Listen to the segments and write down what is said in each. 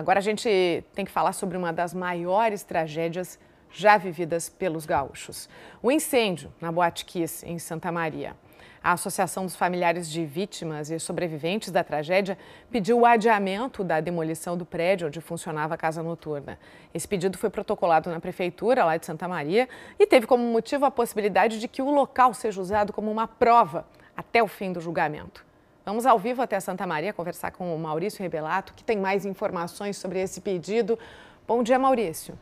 Agora a gente tem que falar sobre uma das maiores tragédias já vividas pelos gaúchos. O incêndio na Boate Kiss, em Santa Maria. A Associação dos Familiares de Vítimas e Sobreviventes da Tragédia pediu o adiamento da demolição do prédio onde funcionava a casa noturna. Esse pedido foi protocolado na Prefeitura, lá de Santa Maria, e teve como motivo a possibilidade de que o local seja usado como uma prova até o fim do julgamento. Vamos ao vivo até Santa Maria conversar com o Maurício Rebelato, que tem mais informações sobre esse pedido. Bom dia, Maurício.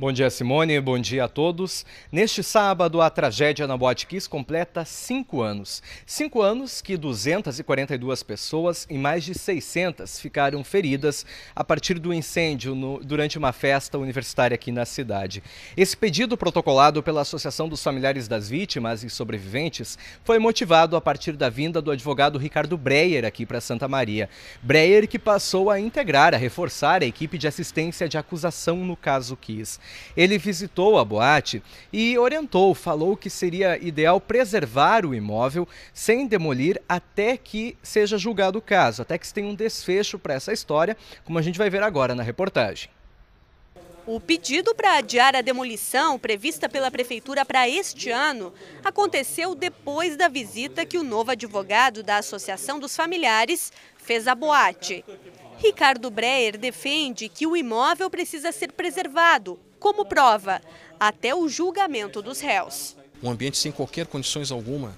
Bom dia, Simone. Bom dia a todos. Neste sábado, a tragédia na Boate Kiss completa cinco anos. Cinco anos que 242 pessoas e mais de 600 ficaram feridas a partir do incêndio no, durante uma festa universitária aqui na cidade. Esse pedido protocolado pela Associação dos Familiares das Vítimas e Sobreviventes foi motivado a partir da vinda do advogado Ricardo Breyer aqui para Santa Maria. Breyer que passou a integrar, a reforçar a equipe de assistência de acusação no caso Kiss. Ele visitou a boate e orientou, falou que seria ideal preservar o imóvel sem demolir até que seja julgado o caso, até que se tenha um desfecho para essa história, como a gente vai ver agora na reportagem. O pedido para adiar a demolição prevista pela Prefeitura para este ano aconteceu depois da visita que o novo advogado da Associação dos Familiares fez à boate. Ricardo Breyer defende que o imóvel precisa ser preservado, como prova, até o julgamento dos réus. Um ambiente sem qualquer condições alguma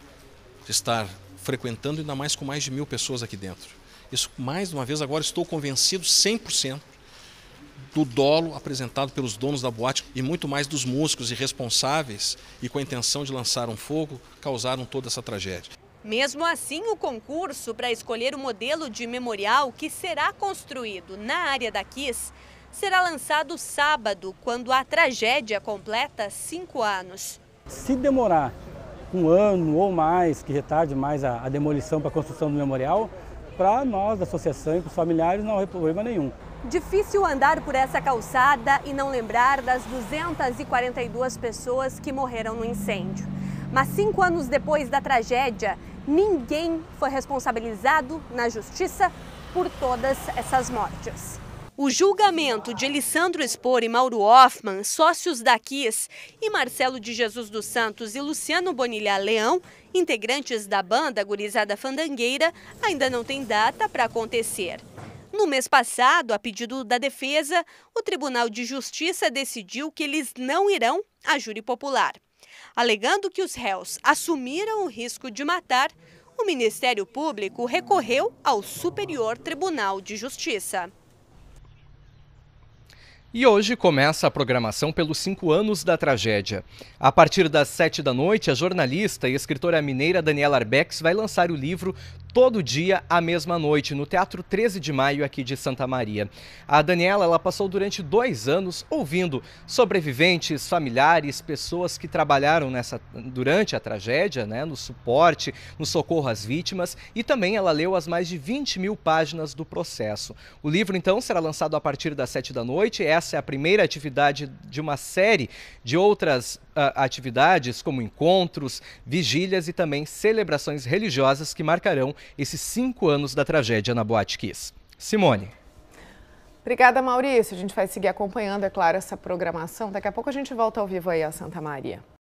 de estar frequentando, ainda mais com mais de mil pessoas aqui dentro. Isso, mais uma vez, agora estou convencido 100% do dolo apresentado pelos donos da boate e muito mais dos músicos irresponsáveis e com a intenção de lançar um fogo, causaram toda essa tragédia. Mesmo assim, o concurso para escolher o modelo de memorial que será construído na área da Kiss será lançado sábado, quando a tragédia completa cinco anos. Se demorar um ano ou mais, que retarde mais a, a demolição para a construção do memorial, para nós, da associação e para os familiares, não há problema nenhum. Difícil andar por essa calçada e não lembrar das 242 pessoas que morreram no incêndio. Mas cinco anos depois da tragédia, ninguém foi responsabilizado na justiça por todas essas mortes. O julgamento de Alessandro Spor e Mauro Hoffman, sócios da KISS, e Marcelo de Jesus dos Santos e Luciano Bonilha Leão, integrantes da banda Gurizada Fandangueira, ainda não tem data para acontecer. No mês passado, a pedido da defesa, o Tribunal de Justiça decidiu que eles não irão à júri popular. Alegando que os réus assumiram o risco de matar, o Ministério Público recorreu ao Superior Tribunal de Justiça. E hoje começa a programação pelos cinco anos da tragédia. A partir das sete da noite, a jornalista e escritora mineira Daniela Arbex vai lançar o livro todo dia, à mesma noite, no Teatro 13 de Maio, aqui de Santa Maria. A Daniela ela passou durante dois anos ouvindo sobreviventes, familiares, pessoas que trabalharam nessa, durante a tragédia, né, no suporte, no socorro às vítimas, e também ela leu as mais de 20 mil páginas do processo. O livro, então, será lançado a partir das 7 da noite. Essa é a primeira atividade de uma série de outras atividades como encontros, vigílias e também celebrações religiosas que marcarão esses cinco anos da tragédia na Boate Kiss. Simone. Obrigada, Maurício. A gente vai seguir acompanhando, é claro, essa programação. Daqui a pouco a gente volta ao vivo aí a Santa Maria.